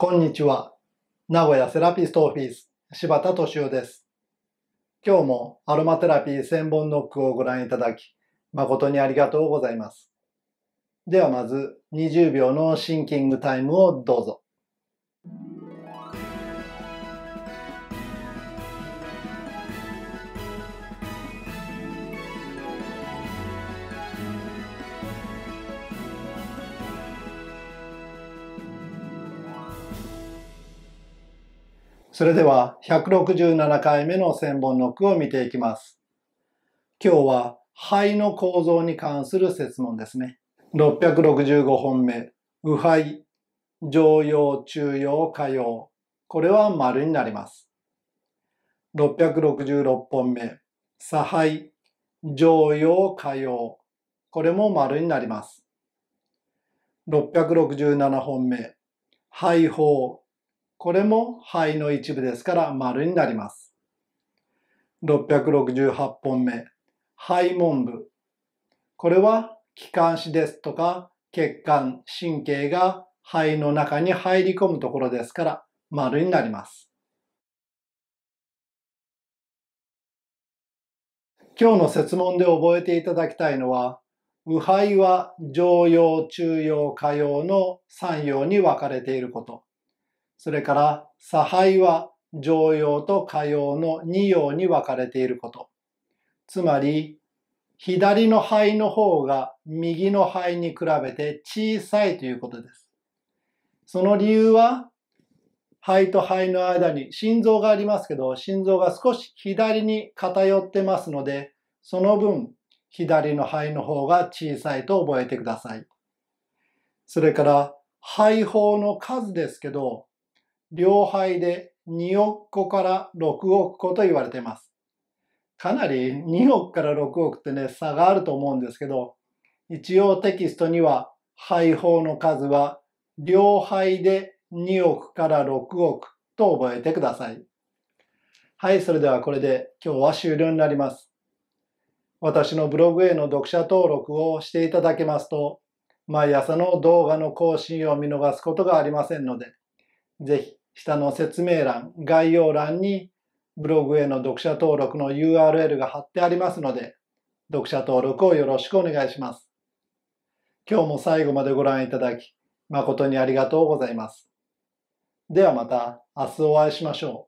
こんにちは。名古屋セラピストオフィス、柴田敏夫です。今日もアロマテラピー千本ノックをご覧いただき、誠にありがとうございます。ではまず20秒のシンキングタイムをどうぞ。それでは167回目の千本ノックを見ていきます。今日は肺の構造に関する説問ですね。665本目、右肺、上陽、中陽、下陽。これは丸になります。666本目、左肺、上陽、下陽。これも丸になります。667本目、肺胞、これも肺の一部ですから丸になります。668本目、肺門部。これは気管支ですとか血管、神経が肺の中に入り込むところですから丸になります。今日の説問で覚えていただきたいのは、右肺は常用、中用、下用の3用に分かれていること。それから差配は常用と下用の2用に分かれていること。つまり、左の肺の方が右の肺に比べて小さいということです。その理由は、肺と肺の間に心臓がありますけど、心臓が少し左に偏ってますので、その分、左の肺の方が小さいと覚えてください。それから、肺胞の数ですけど、両肺で2億個から6億個と言われています。かなり2億から6億ってね、差があると思うんですけど、一応テキストには肺胞の数は両肺で2億から6億と覚えてください。はい、それではこれで今日は終了になります。私のブログへの読者登録をしていただけますと、毎朝の動画の更新を見逃すことがありませんので、ぜひ下の説明欄、概要欄にブログへの読者登録の URL が貼ってありますので、読者登録をよろしくお願いします。今日も最後までご覧いただき、誠にありがとうございます。ではまた明日お会いしましょう。